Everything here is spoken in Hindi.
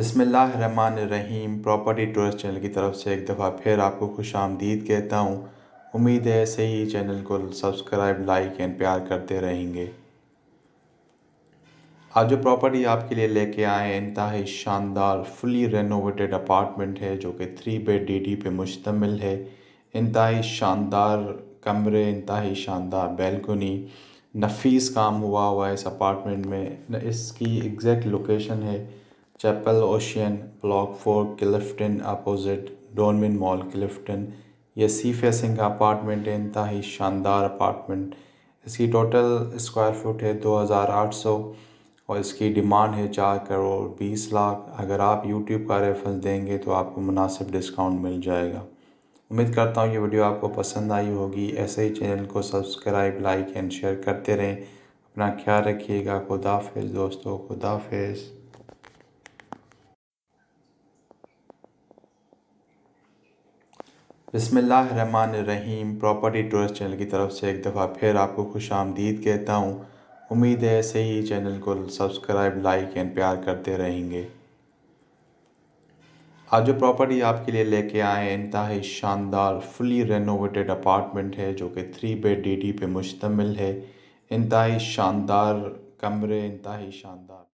बसमीम प्रॉपर्टी टूरिस्ट चैनल की तरफ से एक दफ़ा फिर आपको खुश आमदीद कहता हूँ उम्मीद है ऐसे ही चैनल को सब्सक्राइब लाइक एंड प्यार करते रहेंगे आज जो प्रॉपर्टी आपके लिए लेके आए हैं इनता है शानदार फुली रेनोवेटेड अपार्टमेंट है जो कि थ्री बेड डी डी पे मुश्तमिल है ही शानदार कमरे इंतहाई शानदार बैल्कनी नफीस काम हुआ हुआ है इस अपार्टमेंट में इसकी एग्जैक्ट लोकेशन है Chapal ocean block four Clifton opposite Dolmen mall Clifton ये सी फेसिंग का अपार्टमेंट है ही शानदार अपार्टमेंट इसकी टोटल स्क्वायर फुट है 2800 और इसकी डिमांड है चार करोड़ बीस लाख अगर आप यूट्यूब का रेफरेंस देंगे तो आपको मुनासिब डिस्काउंट मिल जाएगा उम्मीद करता हूँ ये वीडियो आपको पसंद आई होगी ऐसे ही चैनल को सब्सक्राइब लाइक एंड शेयर करते रहें अपना ख्याल रखिएगा खुदाफिज दोस्तों खुदाफिज़ बसमीम प्रॉपर्टी टूरिस्ट चैनल की तरफ से एक दफ़ा फिर आपको खुश आमदीद कहता हूँ उम्मीद है ऐसे ही चैनल को सब्सक्राइब लाइक एंड प्यार करते रहेंगे आज जो प्रॉपर्टी आपके लिए लेके आए हैं इंतहाई शानदार फुली रेनोवेटेड अपार्टमेंट है जो कि थ्री बेड डी डी पे मुश्तमिल है इंतहाई शानदार कमरे इंतहाई शानदार